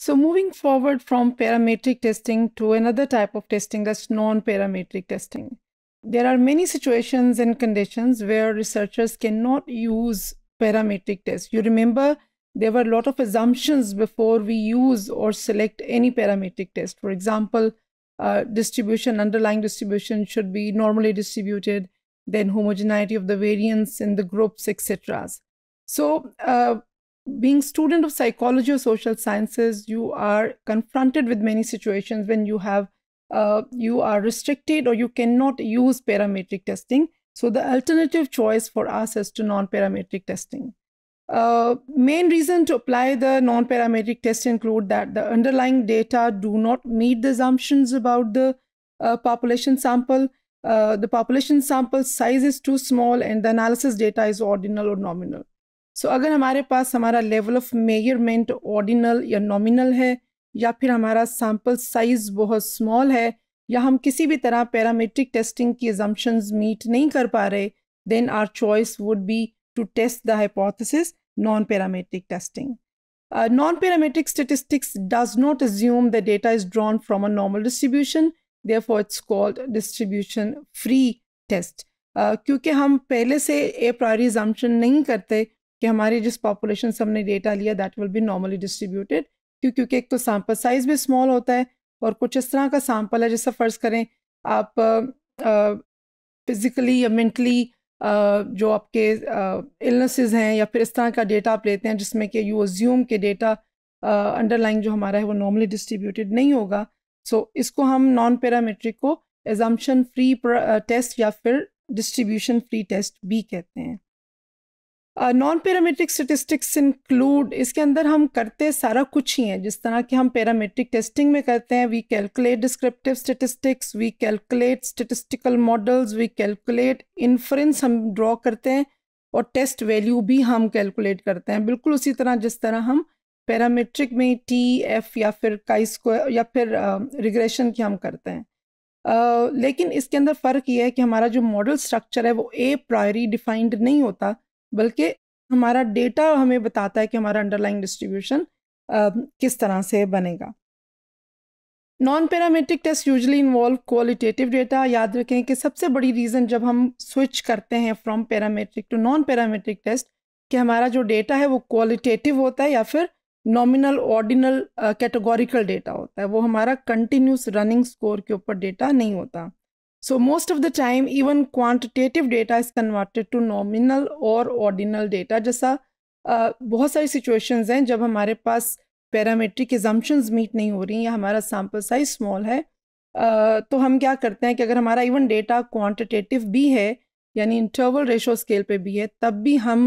So moving forward from parametric testing to another type of testing that's non-parametric testing. There are many situations and conditions where researchers cannot use parametric tests. You remember there were a lot of assumptions before we use or select any parametric test. For example, uh, distribution, underlying distribution should be normally distributed, then homogeneity of the variance in the groups, etc. So uh, being student of psychology or social sciences you are confronted with many situations when you have uh, you are restricted or you cannot use parametric testing so the alternative choice for us is to non-parametric testing uh, main reason to apply the non-parametric test include that the underlying data do not meet the assumptions about the uh, population sample uh, the population sample size is too small and the analysis data is ordinal or nominal so so, अगर हमारे पास हमारा level of measurement ordinal या nominal है या फिर हमारा sample size बहुत स्मॉल है या हम किसी भी तरह पैरामेट्रिक टेस्टिंग की एजम्पन्स मीट नहीं कर पा रहे then our choice would be to test the hypothesis non parametric testing non parametric statistics does not assume the data is drawn from a normal distribution therefore for it's called distribution free test क्योंकि हम पहले से ए priori assumption नहीं करते कि हमारी जिस population से हमने डेटा लिया that will be normally distributed क्यों क्योंकि एक तो सैम्पल साइज भी स्मॉल होता है और कुछ इस तरह का सैम्पल है जैसा फ़र्ज़ करें आप फिज़िकली या मेंटली जो आपके इलनेसेस हैं या फिर इस तरह का डेटा आप लेते हैं जिसमें कि यू अज्यूम के डेटा अंडरलाइन जो हमारा है वो नॉर्मली डिस्ट्रीब्यूटेड नहीं होगा सो so, इसको हम नॉन पैरामेट्रिक को एजम्पन फ्री टेस्ट या फिर डिस्ट्रीब्यूशन फ्री टेस्ट भी कहते हैं नॉन पैरामेट्रिक स्टेटिस्टिक्स इंक्लूड इसके अंदर हम करते सारा कुछ ही हैं जिस तरह कि हम पैरामेट्रिक टेस्टिंग में करते हैं we calculate descriptive statistics we calculate statistical models we calculate inference हम ड्रॉ करते हैं और टेस्ट वैल्यू भी हम कैलकुलेट करते हैं बिल्कुल उसी तरह जिस तरह हम पैरामेट्रिक में टी एफ या फिर काई स्क्वायर या फिर रिग्रेशन की हम करते हैं uh, लेकिन इसके अंदर फ़र्क ये है कि हमारा जो मॉडल स्ट्रक्चर है वो ए प्रायरी डिफाइंड नहीं होता बल्कि हमारा डेटा हमें बताता है कि हमारा अंडरलाइन डिस्ट्रीब्यूशन किस तरह से बनेगा non parametric test usually involve qualitative data याद रखें कि सबसे बड़ी रीज़न जब हम स्विच करते हैं from parametric to non parametric test कि हमारा जो डेटा है वो क्वालिटेटिव होता है या फिर नॉमिनल ऑर्डिनल कैटेगोरिकल डेटा होता है वो हमारा कंटिन्यूस रनिंग स्कोर के ऊपर डेटा नहीं होता So most of the time, even quantitative data is converted to nominal or ordinal data. जैसा uh, बहुत सारी situations हैं जब हमारे पास पैरामेट्रिक एजम्पन्स मीट नहीं हो रही या हमारा सैम्पल साइज स्मॉल है uh, तो हम क्या करते हैं कि अगर हमारा इवन डेटा क्वांटिटेटिव भी है यानी इंटरवल रेशो स्केल पे भी है तब भी हम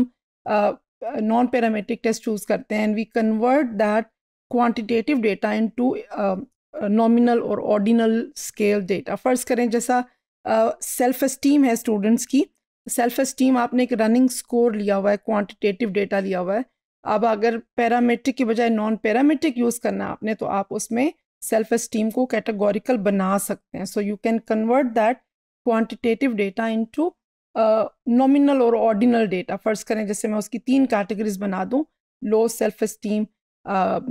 नॉन पैरामेट्रिक टेस्ट चूज़ करते हैं and we convert that quantitative data into nominal और ऑर्डिनल स्केल डेटा फ़र्ज़ करें जैसा सेल्फ़ इस्टीम है स्टूडेंट्स की सेल्फ इस्टीम आपने एक रनिंग स्कोर लिया हुआ है क्वान्टिटेटिव डेटा लिया हुआ है अब अगर पैरामेट्रिक के बजाय नॉन पैरामेट्रिक यूज़ करना है आपने तो आप उसमें सेल्फ इस्टीम को कैटेगोरिकल बना सकते हैं so you can convert that quantitative data to nominal और ऑर्डिनल डेटा फ़र्ज़ करें जैसे मैं उसकी तीन कैटेगरीज बना दूँ लो सेल्फ इस्टीम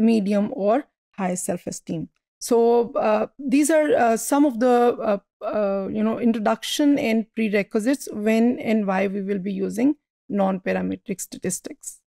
मीडियम और high self esteem So uh, these are uh, some of the uh, uh, you know introduction and prerequisites when and why we will be using non-parametric statistics.